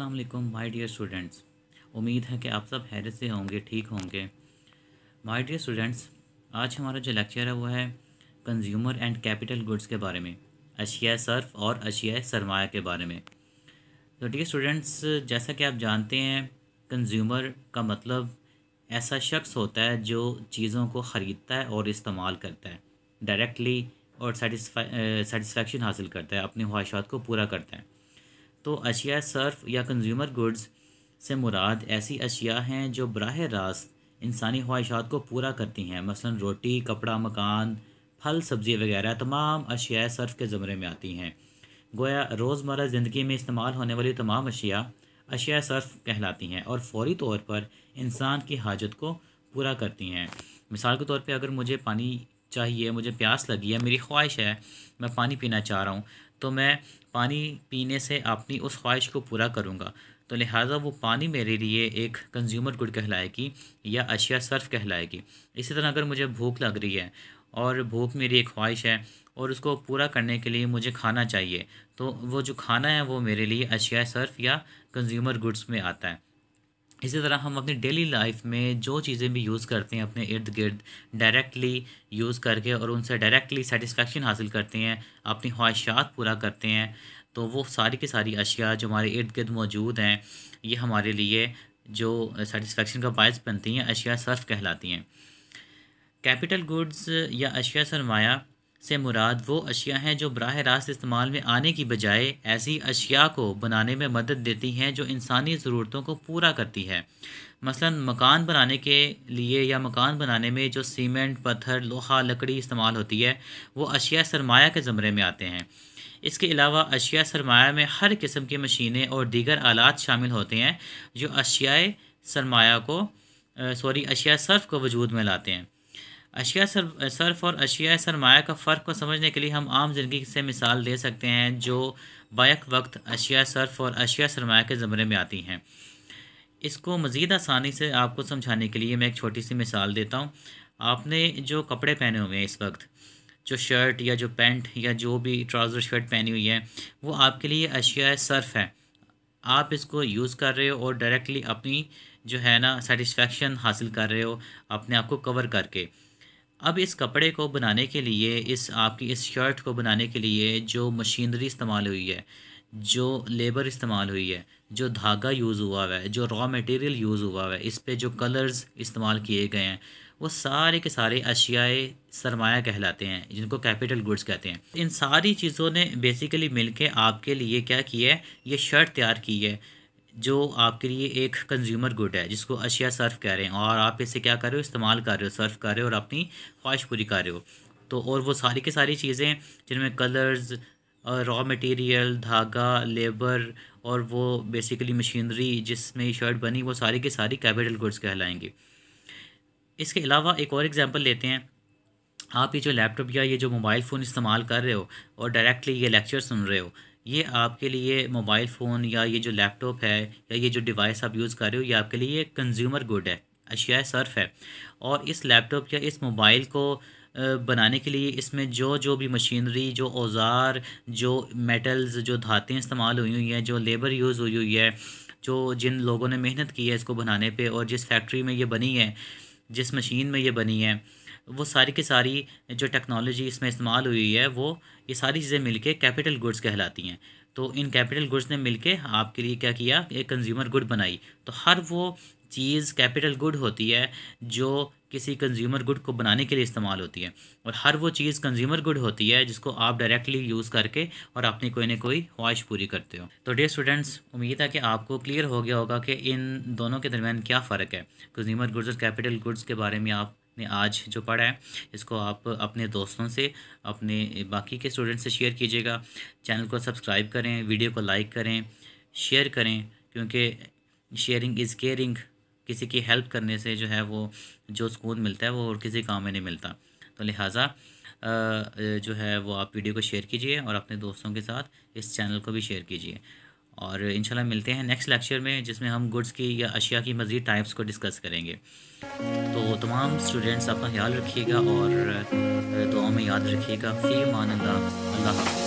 अस्सलाम वालेकुम my dear students उम्मीद है कि आप सब हैरत से होंगे ठीक होंगे माय डियर स्टूडेंट्स आज हमारा जो लेक्चर है वो है कंज्यूमर एंड कैपिटल गुड्स के बारे में अशिया सर्फ और अशिया सरमाया के बारे में तो डियर स्टूडेंट्स जैसा कि आप जानते हैं कंज्यूमर का मतलब ऐसा शख्स होता है जो चीज़ों को ख़रीदता है और इस्तेमाल करता है डायरेक्टली और सेटिस्फा हासिल करता है अपनी ख्वाहिशात को पूरा करता है तो अशिया सर्फ या कंज्यूमर गुड्स से मुराद ऐसी अशिया हैं जो बरह रास्त इंसानी ख्वाहिशात को पूरा करती हैं मसलन रोटी कपड़ा मकान फल सब्ज़ी वगैरह तमाम अशिया सर्फ के ज़मरे में आती हैं गोया रोज़मर्रा ज़िंदगी में इस्तेमाल होने वाली तमाम अशिया अशिया सर्फ कहलाती हैं और फौरी तौर पर इंसान की हाजत को पूरा करती हैं मिसाल के तौर पर अगर मुझे पानी चाहिए मुझे प्यास लगी है मेरी ख्वाहिश है मैं पानी पीना चाह रहा हूँ तो मैं पानी पीने से अपनी उस ख्वाहिश को पूरा करूँगा तो लिहाजा वो पानी मेरे लिए एक कंज्यूमर गुड कहलाएगी या अशिया सर्फ कहलाएगी इसी तरह अगर मुझे भूख लग रही है और भूख मेरी एक ख्वाहिश है और उसको पूरा करने के लिए मुझे खाना चाहिए तो वो जो खाना है वो मेरे लिए अशिया सर्फ या कंज्यूमर गुड्स में आता है इसी तरह हम अपनी डेली लाइफ में जो चीज़ें भी यूज़ करते हैं अपने इर्द गिर्द डायरेक्टली यूज़ करके और उनसे डायरेक्टली सेटिस्फेक्शन हासिल करते हैं अपनी ख्वाहिशात पूरा करते हैं तो वो सारी की सारी अशिया जो हमारे इर्द गिर्द मौजूद हैं ये हमारे लिए जो सेटिस्फेक्शन का बायस बनती हैं अशिया सर्फ कहलाती हैं कैपिटल गुड्स या अशिया सरमाया से मुराद वो अशिया हैं जो बरह रास्त इस्तेमाल में आने की बजाय ऐसी अशिया को बनाने में मदद देती हैं जो इंसानी ज़रूरतों को पूरा करती है मसलन मकान बनाने के लिए या मकान बनाने में जो सीमेंट पत्थर लोहा लकड़ी इस्तेमाल होती है वो अशिया सरमाया के ज़मरे में आते हैं इसके अलावा अशिया सरमाया में हर किस्म की मशीनें और दीगर आलात शामिल होते हैं जो अशियाए सरमाया को सॉरी अशिया सर्फ को वजूद में लाते हैं अशिया सर सर्फ और अशिया सरमाया का फ़र्क को समझने के लिए हम आम जिंदगी से मिसाल दे सकते हैं जो बैक वक्त अशिया सर्फ और अशिया सरमाया के ज़मरे में आती हैं इसको मज़ीद आसानी से आपको समझाने के लिए मैं एक छोटी सी मिसाल देता हूँ आपने जो कपड़े पहने हुए हैं इस वक्त जो शर्ट या जो पैंट या जो भी ट्राउज़र शर्ट पहनी हुई है वो आपके लिए अशिया सर्फ है आप इसको यूज़ कर रहे हो और डायरेक्टली अपनी जो है ना सेटिस्फेक्शन हासिल कर रहे हो अपने आप को कवर करके अब इस कपड़े को बनाने के लिए इस आपकी इस शर्ट को बनाने के लिए जो मशीनरी इस्तेमाल हुई है जो लेबर इस्तेमाल हुई है जो धागा यूज़ हुआ हुआ है जो रॉ मटेरियल यूज़ हुआ हुआ है इस पे जो कलर्स इस्तेमाल किए गए हैं वो सारे के सारे अशियाए सरमाया कहलाते हैं जिनको कैपिटल गुड्स कहते हैं इन सारी चीज़ों ने बेसिकली मिलके आपके लिए क्या किया है ये शर्ट तैयार की है जो आपके लिए एक कंज्यूमर गुड है जिसको अशिया सर्व कह रहे हैं और आप इसे क्या कर रहे हो इस्तेमाल कर रहे हो सर्व कर रहे हो और अपनी ख्वाहिश पूरी कर रहे हो तो और वो सारी की सारी चीज़ें जिनमें कलर्स रॉ मटेरियल धागा लेबर और वो बेसिकली मशीनरी जिसमें शर्ट बनी वो सारी की सारी कैपिटल गुड्स कहलाएंगे इसके अलावा एक और एग्ज़ाम्पल लेते हैं आप ये जो लैपटॉप या ये जो मोबाइल फ़ोन इस्तेमाल कर रहे हो और डायरेक्टली ये लेक्चर सुन रहे हो ये आपके लिए मोबाइल फ़ोन या ये जो लैपटॉप है या ये जो डिवाइस आप यूज़ कर रहे हो ये आपके लिए कंज्यूमर गुड है अशिया सर्फ है और इस लैपटॉप या इस मोबाइल को बनाने के लिए इसमें जो जो भी मशीनरी जो औज़ार जो मेटल्स जो धातें इस्तेमाल हुई हुई हैं जो लेबर यूज़ हुई हुई है जो जिन लोगों ने मेहनत की है इसको बनाने पे और जिस फैक्ट्री में ये बनी है जिस मशीन में ये बनी है वो सारी की सारी जो टेक्नोलॉजी इसमें इस्तेमाल हुई है वो ये सारी चीज़ें मिलके कैपिटल गुड्स कहलाती हैं तो इन कैपिटल गुड्स ने मिलके आपके लिए क्या किया एक कंज्यूमर गुड बनाई तो हर वो चीज़ कैपिटल गुड होती है जो किसी कंज्यूमर गुड को बनाने के लिए इस्तेमाल होती है और हर वो चीज़ कंज्यूमर गुड होती है जिसको आप डायरेक्टली यूज़ करके और अपनी कोई ना कोई ख्वाहिश पूरी करते हो तो डे स्टूडेंट्स उम्मीद है कि आपको क्लियर हो गया होगा कि इन दोनों के दरमियान क्या फ़र्क है कंज्यूमर गुड्स और कैपिटल गुड्स के बारे में आप ने आज जो पढ़ा है इसको आप अपने दोस्तों से अपने बाकी के स्टूडेंट से शेयर कीजिएगा चैनल को सब्सक्राइब करें वीडियो को लाइक करें शेयर करें क्योंकि शेयरिंग इज़ केयरिंग किसी की हेल्प करने से जो है वो जो सुकून मिलता है वो और किसी काम में नहीं मिलता तो लिहाजा जो है वो आप वीडियो को शेयर कीजिए और अपने दोस्तों के साथ इस चैनल को भी शेयर कीजिए और इंशाल्लाह मिलते हैं नेक्स्ट लेक्चर में जिसमें हम गुड्स की या अशिया की मज़ीद टाइप्स को डिस्कस करेंगे तो तमाम स्टूडेंट्स अपना ख्याल रखिएगा और दुआ में याद रखिएगा फ़ी मान अल्लाह अल्लाह